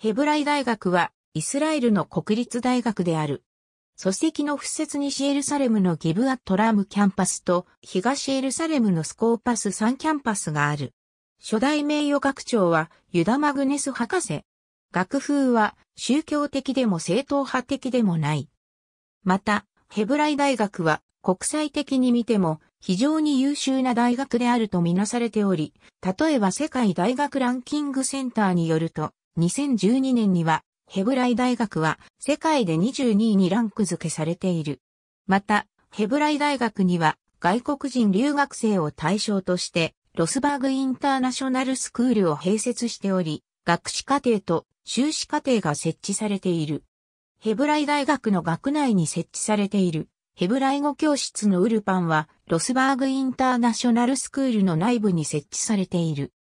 ヘブライ大学はイスラエルの国立大学である。組織の付設西エルサレムのギブアットラムキャンパスと東エルサレムのスコーパス3キャンパスがある。初代名誉学長はユダ・マグネス博士。学風は宗教的でも正統派的でもない。また、ヘブライ大学は国際的に見ても非常に優秀な大学であるとみなされており、例えば世界大学ランキングセンターによると、2012年には、ヘブライ大学は世界で22位にランク付けされている。また、ヘブライ大学には外国人留学生を対象として、ロスバーグインターナショナルスクールを併設しており、学士課程と修士課程が設置されている。ヘブライ大学の学内に設置されているヘブライ語教室のウルパンはロスバーグインターナショナルスクールの内部に設置されている。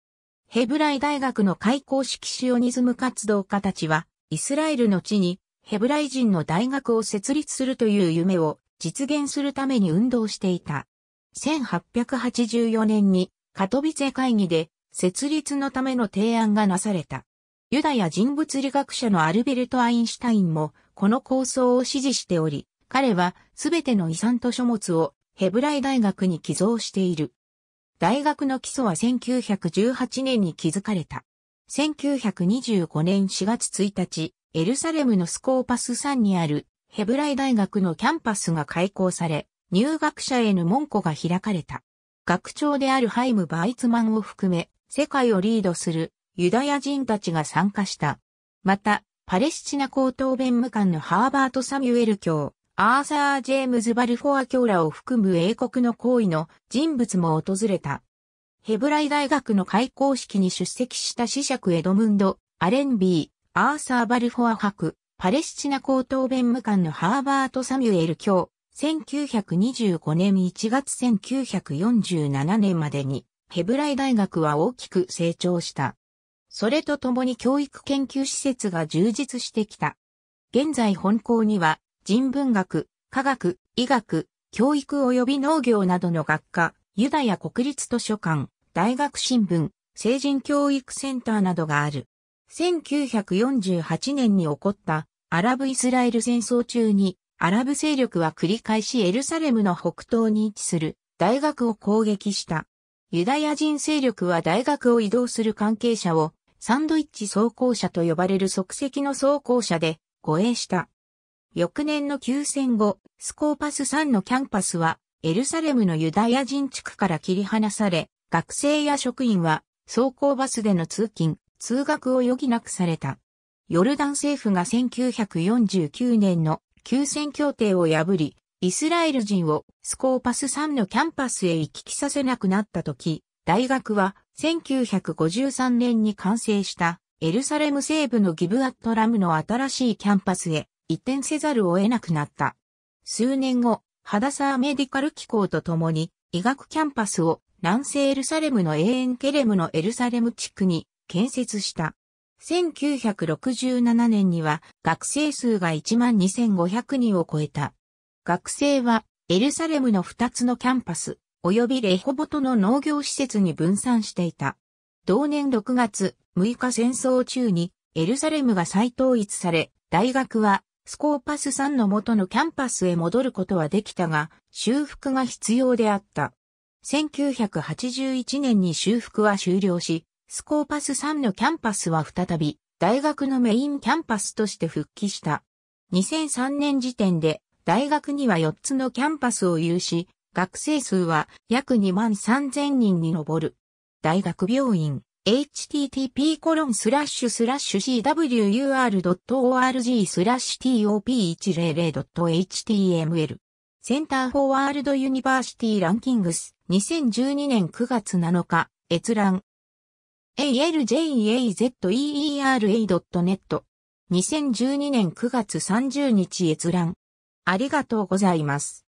ヘブライ大学の開校式シオニズム活動家たちは、イスラエルの地にヘブライ人の大学を設立するという夢を実現するために運動していた。1884年にカトビツェ会議で設立のための提案がなされた。ユダヤ人物理学者のアルベルト・アインシュタインもこの構想を支持しており、彼はすべての遺産と書物をヘブライ大学に寄贈している。大学の基礎は1918年に築かれた。1925年4月1日、エルサレムのスコーパス山にあるヘブライ大学のキャンパスが開校され、入学者への門戸が開かれた。学長であるハイム・バイツマンを含め、世界をリードするユダヤ人たちが参加した。また、パレスチナ高等弁務官のハーバート・サミュエル教、アーサー・ジェームズ・バルフォア教らを含む英国の行為の人物も訪れた。ヘブライ大学の開校式に出席した司爵エドムンド・アレンビー、アーサー・バルフォア博、パレスチナ高等弁務官のハーバート・サミュエル教、1925年1月1947年までに、ヘブライ大学は大きく成長した。それとともに教育研究施設が充実してきた。現在本校には人文学、科学、医学、教育及び農業などの学科、ユダヤ国立図書館、大学新聞、成人教育センターなどがある。1948年に起こったアラブ・イスラエル戦争中にアラブ勢力は繰り返しエルサレムの北東に位置する大学を攻撃した。ユダヤ人勢力は大学を移動する関係者をサンドイッチ装甲車と呼ばれる即席の装甲車で護衛した。翌年の休戦後、スコーパス3のキャンパスは、エルサレムのユダヤ人地区から切り離され、学生や職員は、走行バスでの通勤、通学を余儀なくされた。ヨルダン政府が1949年の休戦協定を破り、イスラエル人をスコーパス3のキャンパスへ行き来させなくなった時、大学は1953年に完成したエルサレム西部のギブアットラムの新しいキャンパスへ移転せざるを得なくなった。数年後、ハダサーメディカル機構と共に医学キャンパスを南西エルサレムの永遠ケレムのエルサレム地区に建設した。1967年には学生数が12,500人を超えた。学生はエルサレムの2つのキャンパス、及びレホボトの農業施設に分散していた。同年6月6日戦争中にエルサレムが再統一され、大学はスコーパス3の元のキャンパスへ戻ることはできたが、修復が必要であった。1981年に修復は終了し、スコーパス3のキャンパスは再び、大学のメインキャンパスとして復帰した。2003年時点で、大学には4つのキャンパスを有し、学生数は約2万3000人に上る。大学病院、http コロンスラッシュスラッシュ cwur.org スラッシュ top100.html センターフォーワールドユニバーシティランキングス2012年9月7日閲覧 aljazeera.net 2012年9月30日閲覧ありがとうございます。